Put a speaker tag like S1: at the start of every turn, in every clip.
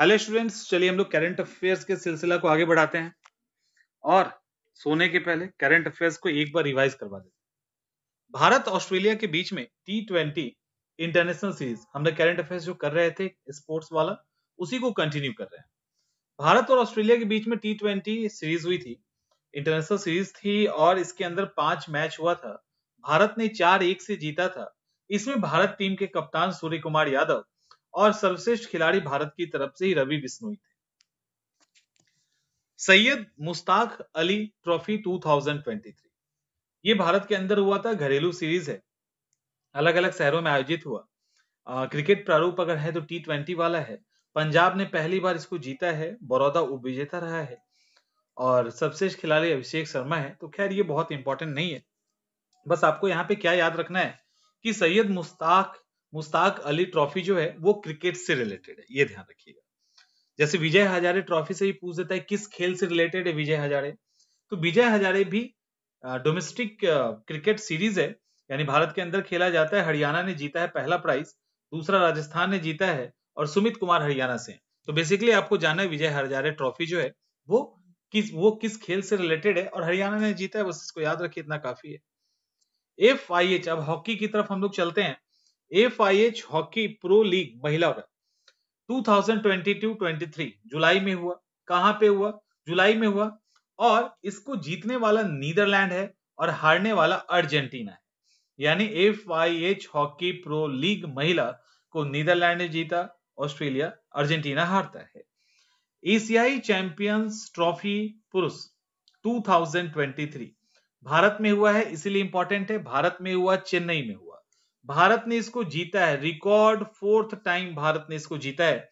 S1: hello students चलिए हम लोग करंट अफेयर्स के सिलसिला को आगे बढ़ाते हैं और सोने के पहले करंट अफेयर्स को एक बार रिवाइज करवा देते भारत ऑस्ट्रेलिया के बीच में टी ट्वेंटी इंटरनेशनल सीरीज हमने करंट अफेयर्स जो कर रहे थे स्पोर्ट्स वाला उसी को कंटिन्यू कर रहे हैं भारत और ऑस्ट्रेलिया के बीच में टी ट्वेंटी सीरीज हुई थी इंटरनेशनल सीरीज थी और इसके अंदर पांच मैच हुआ था भारत ने चार एक से जीता था इसमें भारत टीम के कप्तान सूर्य कुमार यादव और सर्वश्रेष्ठ खिलाड़ी भारत की तरफ से ही रवि बिश्नोई थे सैयद मुस्ताक अली ट्रॉफी 2023 ये भारत के अंदर हुआ था घरेलू सीरीज है अलग अलग शहरों में आयोजित हुआ आ, क्रिकेट प्रारूप अगर है तो टी ट्वेंटी वाला है पंजाब ने पहली बार इसको जीता है बड़ौदा विजेता रहा है और सर्वश्रेष्ठ खिलाड़ी अभिषेक शर्मा है तो खैर ये बहुत इंपॉर्टेंट नहीं है बस आपको यहाँ पे क्या याद रखना है कि सैयद मुस्ताक मुस्ताक अली ट्रॉफी जो है वो क्रिकेट से रिलेटेड है ये ध्यान रखिएगा जैसे विजय हजारे ट्रॉफी से भी पूछ देता है किस खेल से रिलेटेड है विजय हजारे तो विजय हजारे भी डोमेस्टिक क्रिकेट सीरीज है यानी भारत के अंदर खेला जाता है हरियाणा ने जीता है पहला प्राइज दूसरा राजस्थान ने जीता है और सुमित कुमार हरियाणा से तो बेसिकली आपको जानना है विजय हजारे ट्रॉफी जो है वो किस वो किस खेल से रिलेटेड है और हरियाणा ने जीता है बस इसको याद रखिए इतना काफी है एफ आई एच अब हॉकी की तरफ हम लोग चलते हैं F I H hockey pro league महिला वर्ग 2022-23 जुलाई में हुआ कहां पे हुआ जुलाई में हुआ और इसको जीतने वाला नीदरलैंड है और हारने वाला अर्जेंटीना है यानी F I H hockey pro league महिला को नीदरलैंड ने जीता ऑस्ट्रेलिया अर्जेंटीना हारता है एशियाई चैंपियंस ट्रॉफी पुरुष 2023 भारत में हुआ है इसीलिए इंपॉर्टेंट है भारत में हुआ चेन्नई में हुआ भारत ने इसको जीता है रिकॉर्ड फोर्थ टाइम भारत ने इसको जीता है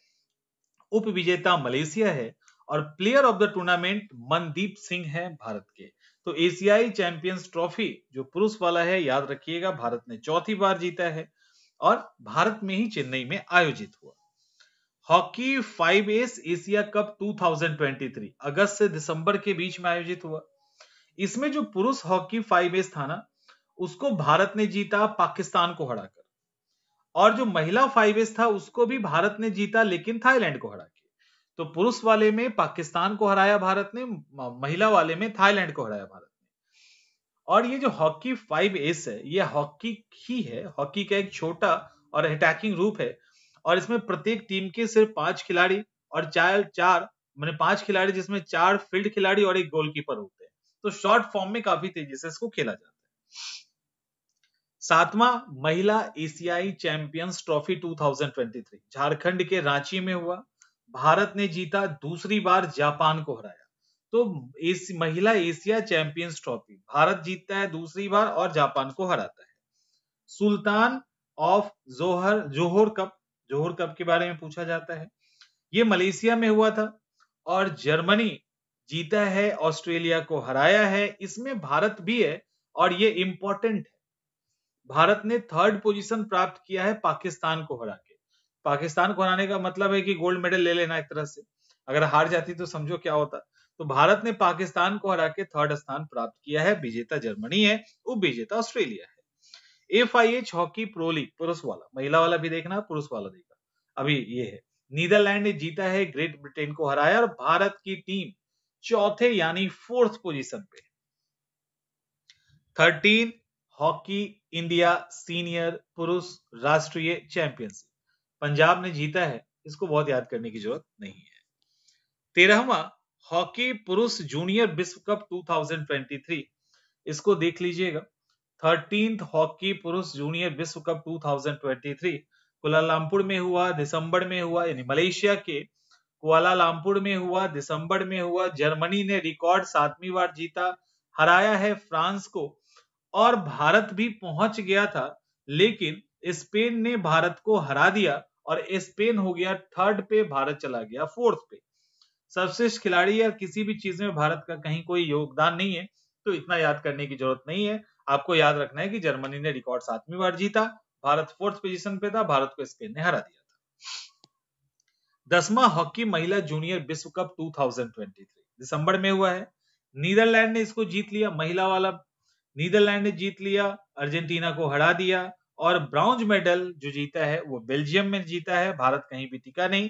S1: उप विजेता मलेशिया है और player of the tournament Mandeep Singh है भारत के तो एशियाई चैंपियंस ट्रॉफी जो पुरुष वाला है याद रखिएगा भारत ने चौथी बार जीता है और भारत में ही चेन्नई में आयोजित हुआ hockey five S Asia cup 2023 अगस्त से दिसंबर के बीच में आयोजित हुआ इसमें जो पुरुष हॉकी एस था ना उसको भारत ने जीता पाकिस्तान को हराकर और जो महिला फाइव एस था उसको भी भारत ने जीता लेकिन थाईलैंड को हरा के तो पुरुष वाले में पाकिस्तान को हराया भारत ने महिला वाले में थाईलैंड को हराया भारत ने और ये जो हॉकी फाइव एस है ये हॉकी ही है हॉकी का एक छोटा और अटैकिंग रूप है और इसमें प्रत्येक टीम के सिर्फ पांच खिलाड़ी और चार चार मैंने पांच खिलाड़ी जिसमें चार फील्ड खिलाड़ी और एक गोलकीपर होते हैं तो शॉर्ट फॉर्म में काफी तेजी से इसको खेला जाता है सातवां महिला एशियाई चैंपियंस ट्रॉफी 2023 झारखंड के रांची में हुआ भारत ने जीता दूसरी बार जापान को हराया तो इस महिला एशिया चैंपियंस ट्रॉफी भारत जीतता है दूसरी बार और जापान को हराता है sultan of Johor Johor cup Johor cup के बारे में पूछा जाता है ये मलेशिया में हुआ था और जर्मनी जीता है ऑस्ट्रेलिया को हराया है इसमें भारत भी है और ये इंपॉर्टेंट है भारत ने थर्ड पोजीशन प्राप्त किया है पाकिस्तान को हरा के पाकिस्तान को हराने का मतलब है कि गोल्ड मेडल ले लेना एक तरह से अगर हार जाती तो समझो क्या होता तो भारत ने पाकिस्तान को हरा के थर्ड स्थान प्राप्त किया है विजेता जर्मनी है उप विजेता ऑस्ट्रेलिया है F I H hockey pro league पुरुष वाला महिला वाला भी देखना पुरुष वाला देखना अभी ये है नीदरलैंड ने जीता है ग्रेट ब्रिटेन को हराया और भारत की टीम चौथे यानी फोर्थ पोजीशन पे थर्टीन हॉकी इंडिया सीनियर पुरुष राष्ट्रीय चैंपियनशिप पंजाब ने जीता है इसको बहुत याद करने की जरूरत नहीं है तेरहवा हॉकी पुरुष जूनियर विश्व कप 2023 इसको देख लीजिएगा थर्टीन हॉकी पुरुष जूनियर विश्व कप 2023 कुलालमपुर में हुआ दिसंबर में हुआ यानी मलेशिया के कुआलालमपुर में हुआ दिसंबर में हुआ जर्मनी ने रिकॉर्ड सातवीं बार जीता हराया है फ्रांस को और भारत भी पहुंच गया था लेकिन स्पेन ने भारत को हरा दिया और स्पेन हो गया थर्ड पे भारत चला गया फोर्थ पे सर्वश्रेष्ठ खिलाड़ी या किसी भी चीज में भारत का कहीं कोई योगदान नहीं है तो इतना याद करने की जरूरत नहीं है आपको याद रखना है कि जर्मनी ने रिकॉर्ड सातवीं बार जीता भारत फोर्थ पोजीशन पे था भारत को स्पेन ने हरा दिया था दसवा हॉकी महिला जूनियर विश्व कप 2023 दिसंबर में हुआ है नीदरलैंड ने इसको जीत लिया महिला वाला नीदरलैंड ने जीत लिया अर्जेंटीना को हरा दिया और ब्राउंज मेडल जो जीता है वो बेल्जियम में जीता है भारत कहीं भी टिका नहीं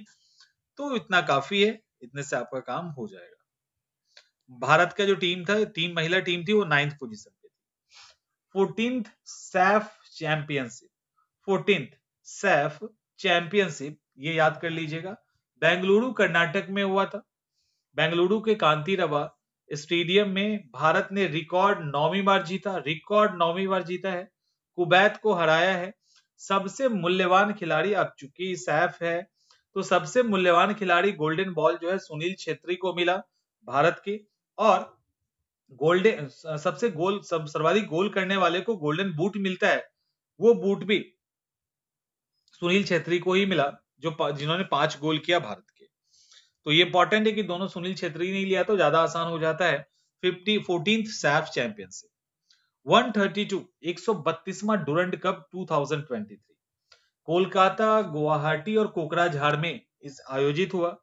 S1: तो इतना काफी है इतने से आपका काम हो जाएगा भारत का जो टीम था टीम महिला टीम थी वो नाइन्थ पोजिशन पे थी fourteen SAFF championship fourteen SAFF championship ये याद कर लीजिएगा बेंगलुरु कर्नाटक में हुआ था बेंगलुरु के कांति रवा स्टेडियम में भारत ने रिकॉर्ड नौवीं बार जीता रिकॉर्ड नौवीं बार जीता है कुबैत को हराया है सबसे मूल्यवान खिलाड़ी अब चुकी सैफ है तो सबसे मूल्यवान खिलाड़ी गोल्डन बॉल जो है सुनील छेत्री को मिला भारत के और गोल्डन सबसे गोल सब सर्वाधिक गोल करने वाले को गोल्डन बूट मिलता है वो बूट भी सुनील छेत्री को ही मिला जो जिन्होंने पांच गोल किया भारत के तो ये इंपॉर्टेंट है कि दोनों सुनील छेत्री ने लिया तो ज्यादा आसान हो जाता है फिफ्टी फोर्टीन सैफ चैंपियनशिप 132 132वां डुरंड कप 2023 कोलकाता गुवाहाटी और कोकराझार में इस आयोजित हुआ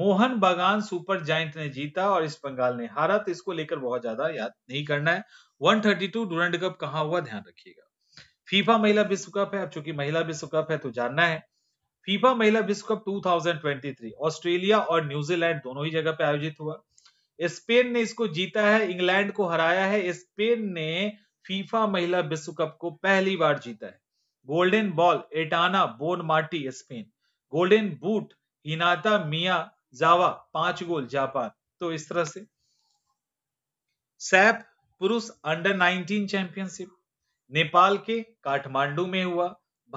S1: मोहन बागान सुपर जाइंट ने जीता और ईस्ट बंगाल ने हारा तो इसको लेकर बहुत ज्यादा याद नहीं करना है 132 डुरंड कप कहां हुआ ध्यान रखिएगा फीफा महिला विश्व कप है अब चूंकि महिला विश्व कप है तो जानना है फीफा महिला विश्व कप 2023 ऑस्ट्रेलिया और न्यूजीलैंड दोनों ही जगह पे आयोजित हुआ स्पेन ने इसको जीता है इंग्लैंड को हराया है स्पेन ने फीफा महिला विश्व कप को पहली बार जीता है golden ball Aitana Bonmati Spain golden boot Hinata मिया जावा पांच गोल जापान तो इस तरह से सैप पुरुष अंडर 19 चैंपियनशिप नेपाल के काठमांडू में हुआ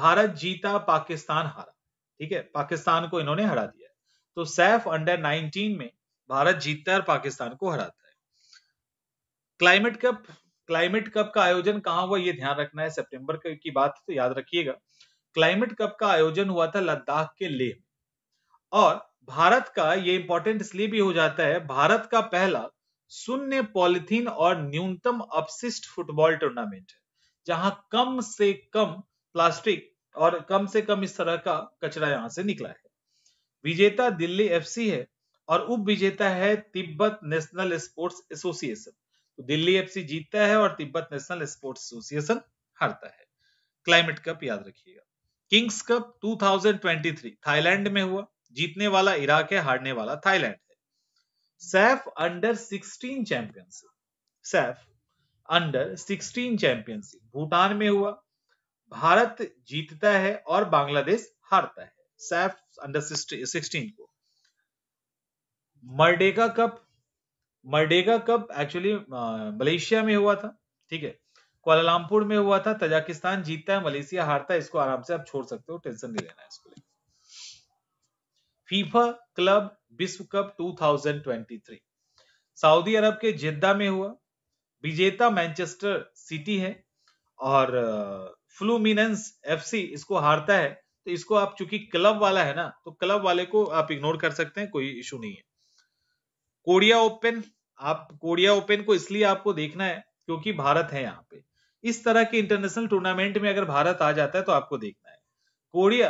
S1: भारत जीता पाकिस्तान हारा ठीक है पाकिस्तान को इन्होंने हरा दिया तो सैफ अंडर 19 में भारत जीतता है और पाकिस्तान को हराता है क्लाइमेट कप क्लाइमेट कप का आयोजन कहां हुआ ये ध्यान रखना है सितंबर की बात तो याद रखिएगा क्लाइमेट कप का आयोजन हुआ था लद्दाख के लेह और भारत का ये इंपॉर्टेंट इसलिए भी हो जाता है भारत का पहला शून्य पॉलिथीन और न्यूनतम अपशिष्ट फुटबॉल टूर्नामेंट है जहां कम से कम प्लास्टिक और कम से कम इस तरह का कचरा यहाँ से निकला है विजेता दिल्ली एफसी है और उप विजेता है तिब्बत नेशनल स्पोर्ट्स एसोसिएशन तो दिल्ली एफसी जीतता है और तिब्बत नेशनल स्पोर्ट्स एसोसिएशन हारता है क्लाइमेट कप याद रखिएगा किंग्स कप 2023 थाईलैंड में हुआ जीतने वाला इराक है हारने वाला थाईलैंड है SAFF under 16 championship SAFF under 16 championship Bhutan में हुआ भारत जीतता है और बांग्लादेश हारता है सैफ अंडर सिक्सटीन को Merdeka cup Merdeka cup actually Malaysia में हुआ था ठीक है कोलालमपुर में हुआ था तजाकिस्तान जीतता है मलेशिया हारता है इसको आराम से आप छोड़ सकते हो टेंशन नहीं लेना है इसको लेकर फीफा क्लब विश्व कप 2023 सऊदी अरब के जिद्दा में हुआ विजेता मैनचेस्टर सिटी है और फ्लूमिनेंस एफसी इसको हारता है तो इसको आप चूंकि क्लब वाला है ना तो क्लब वाले को आप इग्नोर कर सकते हैं कोई इशू नहीं है कोरिया ओपन आप कोरिया ओपन को इसलिए आपको देखना है क्योंकि भारत है यहाँ पे इस तरह के इंटरनेशनल टूर्नामेंट में अगर भारत आ जाता है तो आपको देखना है कोरिया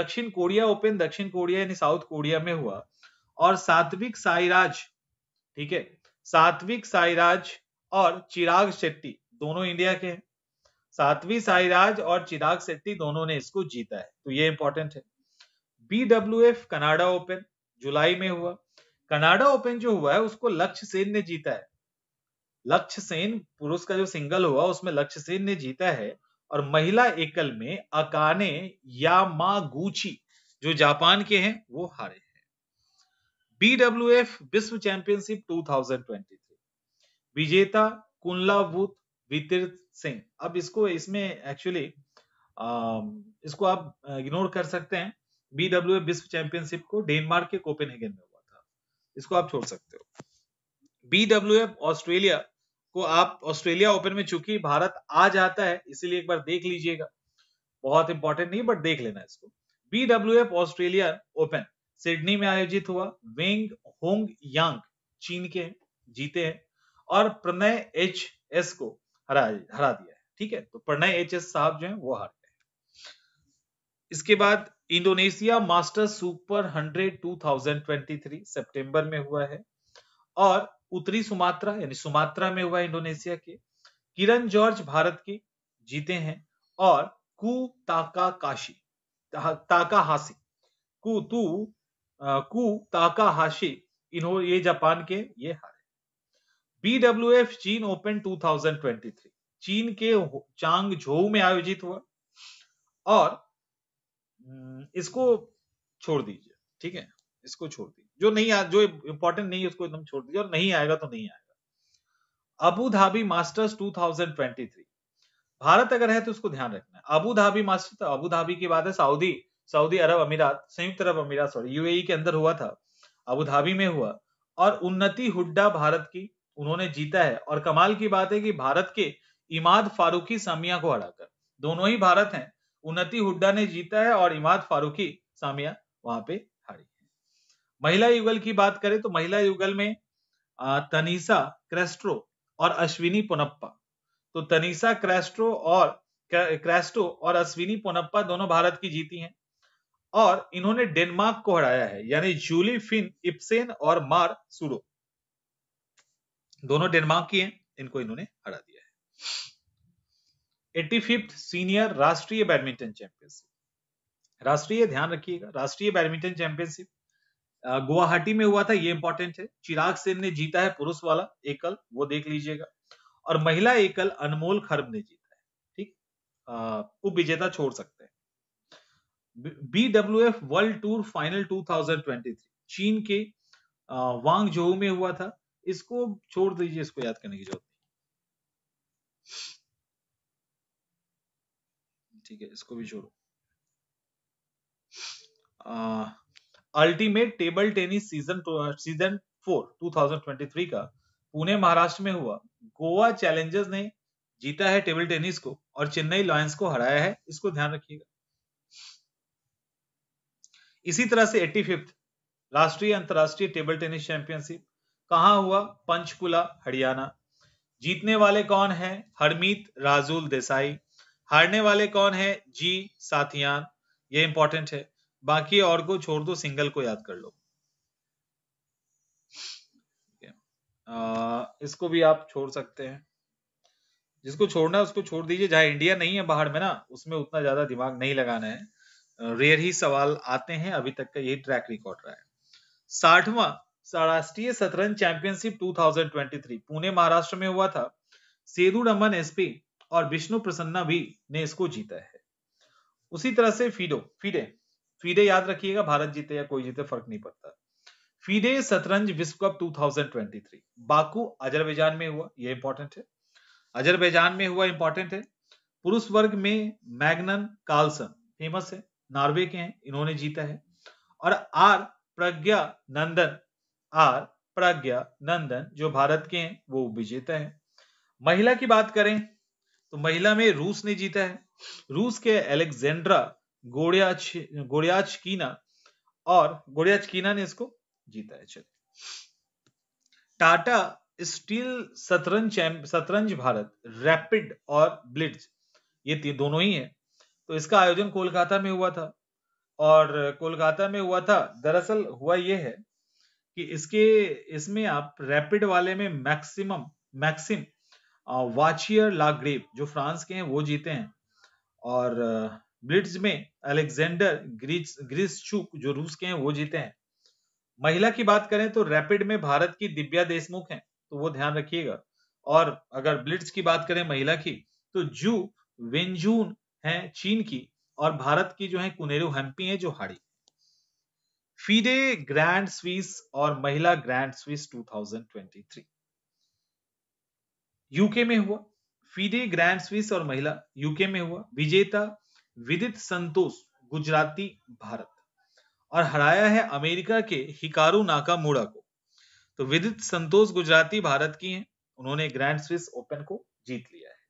S1: दक्षिण कोरिया ओपन दक्षिण कोरिया यानी साउथ कोरिया में हुआ और सात्विक साईराज ठीक है सात्विक साईराज और चिराग शेट्टी दोनों इंडिया के हैं सातवी साईराज और चिराग शेट्टी दोनों ने इसको जीता है तो ये इंपॉर्टेंट है बीडब्ल्यूएफ कनाडा ओपन जुलाई में हुआ कनाडा ओपन जो हुआ है उसको लक्ष्य सेन ने जीता है लक्ष्य सेन पुरुष का जो सिंगल हुआ उसमें लक्ष्य सेन ने जीता है और महिला एकल में अकाने या मा गुची जो जापान के हैं वो हारे हैं एफ विश्व चैंपियनशिप 2023 विजेता कुंडला वूत वितीर्थ सिंह अब इसको इसमें एक्चुअली um, इसको आप इग्नोर uh, कर सकते हैं बीडब्ल्यू विश्व चैंपियनशिप को डेनमार्क के कोपेन में हुआ था इसको आप छोड़ सकते हो बीडब्ल्यू ऑस्ट्रेलिया को आप ऑस्ट्रेलिया ओपन में चूंकि भारत आ जाता है इसीलिए एक बार देख लीजिएगा बहुत इंपॉर्टेंट नहीं बट देख लेना इसको बीडब्ल्यू ऑस्ट्रेलिया ओपन सिडनी में आयोजित हुआ वेंग होंग यांग चीन के जीते हैं और प्रणय एच एस को हरा हरा दिया है ठीक है तो प्रणय एच एस साहब जो है वो हार गए इसके बाद इंडोनेशिया मास्टर सुपर हंड्रेड 2023 सितंबर में हुआ है और उत्तरी सुमात्रा यानी सुमात्रा में हुआ इंडोनेशिया के किरण जॉर्ज भारत के जीते हैं और कु ताका काशी ताका हासी कु तू कु ताका हाशी इन्हों ये जापान के ये हार एफ चीन ओपन 2023 चीन के चांग झोऊ में आयोजित हुआ और हम्म, इसको छोड़ दीजिए ठीक है इसको छोड़ दीजिए जो नहीं आ, जो इंपॉर्टेंट नहीं है उसको एकदम छोड़ दीजिए और नहीं आएगा तो नहीं आएगा अबू धाबी मास्टर्स 2023 भारत अगर है तो उसको ध्यान रखना है अबू धाबी मास्टर तो अबू धाबी की बात है सऊदी सऊदी अरब अमीरात संयुक्त अरब अमीरात सॉरी यूएई e के अंदर हुआ था अबू धाबी में हुआ और उन्नति हुड्डा भारत की उन्होंने जीता है और कमाल की बात है कि भारत के इमाद फारूकी सामिया को हराकर दोनों ही भारत हैं उन्नति हुड्डा ने जीता है और इमाद फारूकी सामिया वहां पे हारी है महिला युगल की बात करें तो महिला युगल में तनीसा क्रेस्ट्रो और अश्विनी पोनप्पा तो तनीसा क्रेस्ट्रो और क्रेस्टो और अश्विनी पोनप्पा दोनों भारत की जीती हैं और इन्होंने डेनमार्क को हराया है यानी जूली फिन इप्सेन और मार सुडो दोनों डेनमार्क की हैं इनको इन्होंने हरा दिया है एट्टी फिफ्थ सीनियर राष्ट्रीय बैडमिंटन चैंपियनशिप राष्ट्रीय ध्यान रखिएगा राष्ट्रीय बैडमिंटन चैंपियनशिप गुवाहाटी में हुआ था ये इंपॉर्टेंट है चिराग सेन ने जीता है पुरुष वाला एकल वो देख लीजिएगा और महिला एकल अनमोल खरब ने जीता है ठीक उप विजेता छोड़ सकते हैं B W F world tour final 2023 चीन के वांग जोहू में हुआ था इसको छोड़ दीजिए इसको याद करने की जरूरत नहीं ठीक है इसको भी छोड़ो ultimate table tennis season season four 2023 का पुणे महाराष्ट्र में हुआ गोवा चैलेंजर्स ने जीता है टेबल टेनिस को और चेन्नई लॉयंस को हराया है इसको ध्यान रखिएगा इसी तरह से एट्टी फिफ्थ राष्ट्रीय अंतर्राष्ट्रीय टेबल टेनिस चैंपियनशिप कहा हुआ पंचकुला हरियाणा जीतने वाले कौन है हरमीत राजुल देसाई हारने वाले कौन है जी साथियान ये इंपॉर्टेंट है बाकी और को छोड़ दो सिंगल को याद कर लो इसको भी आप छोड़ सकते हैं जिसको छोड़ना है उसको छोड़ दीजिए जहां इंडिया नहीं है बाहर में ना उसमें उतना ज्यादा दिमाग नहीं लगाना है रेयर ही सवाल आते हैं अभी तक का यही ट्रैक रिकॉर्ड रहा है साठवा राष्ट्रीय शतरंज चैंपियनशिप 2023 पुणे महाराष्ट्र में हुआ था सेदू रमन एसपी और विष्णु प्रसन्ना भी ने इसको जीता है उसी तरह से फीडो फीडे फीडे याद रखिएगा भारत जीते या कोई जीते फर्क नहीं पड़ता फीडे शतरंज विश्व कप 2023 बाकू अजरबैजान में हुआ यह इंपॉर्टेंट है अजरबैजान में हुआ इंपॉर्टेंट है पुरुष वर्ग में मैग्नन कार्लसन फेमस है नॉर्वे के हैं इन्होंने जीता है और आर प्रज्ञा नंदन आर प्रज्ञा नंदन जो भारत के हैं वो विजेता हैं महिला की बात करें तो महिला में रूस ने जीता है रूस के एलेक्जेंड्रा गोड़ियाच गोड़ियाच कीना और गोड़ियाच कीना ने इसको जीता है चलिए टाटा स्टील शतरंज शतरंज भारत रैपिड और ब्लिट्ज ये दोनों ही है तो इसका आयोजन कोलकाता में हुआ था और कोलकाता में हुआ था दरअसल हुआ यह है कि इसके इसमें आप रैपिड वाले में मैक्सिमम मैक्सिम वाचियर लाग्रेव जो फ्रांस के हैं वो जीते हैं और ब्लिट्स में अलेक्जेंडर ग्रीस ग्रीस जो रूस के हैं वो जीते हैं महिला की बात करें तो रैपिड में भारत की दिव्या देशमुख हैं तो वो ध्यान रखिएगा और अगर ब्लिट्स की बात करें महिला की तो जू वेंजून है चीन की और भारत की जो है कुनेरू हेम्पी है जो हाड़ी फीडे ग्रैंड स्वीस और महिला ग्रैंड स्वीस 2023 यूके में हुआ फीडे ग्रैंड स्वीस और महिला यूके में हुआ विजेता विदित संतोष गुजराती भारत और हराया है अमेरिका के हिकारू नाका मुड़ा को तो विदित संतोष गुजराती भारत की हैं उन्होंने ग्रैंड स्विस ओपन को जीत लिया है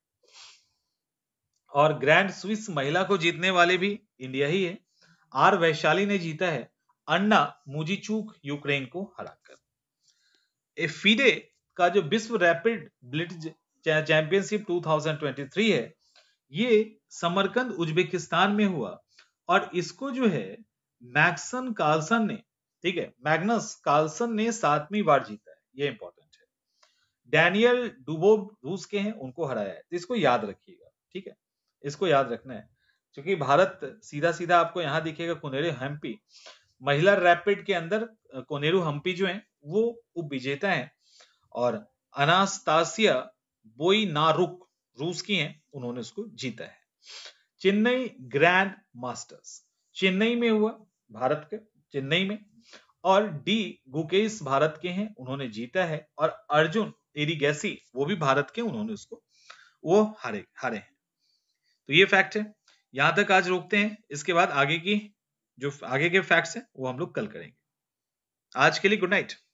S1: और ग्रैंड स्विस महिला को जीतने वाले भी इंडिया ही है आर वैशाली ने जीता है अन्ना मुजीचूक यूक्रेन को हराकर फीडे का जो विश्व रैपिड ब्लिट्ज चैंपियनशिप 2023 है ये समरकंद उज्बेकिस्तान में हुआ और इसको जो है मैक्सन कार्लसन ने ठीक है मैग्नस कार्लसन ने सातवीं बार जीता है ये इंपॉर्टेंट है डैनियल डुबोव रूस के हैं उनको हराया है तो इसको याद रखिएगा ठीक है इसको याद रखना है क्योंकि भारत सीधा सीधा आपको यहाँ दिखेगा कुनेरे हम्पी महिला रैपिड के अंदर कोनेरू हम्पी जो है वो उप विजेता है और अनास्तासिया बोई नारुक रूस की हैं उन्होंने उसको जीता है चेन्नई ग्रैंड मास्टर्स चेन्नई में हुआ भारत के चेन्नई में और डी गुकेश भारत के हैं उन्होंने जीता है और अर्जुन एरिगैसी वो भी भारत के उन्होंने उसको वो हारे हारे हैं तो ये फैक्ट है यहां तक आज रोकते हैं इसके बाद आगे की जो आगे के फैक्ट्स हैं वो हम लोग कल करेंगे आज के लिए गुड नाइट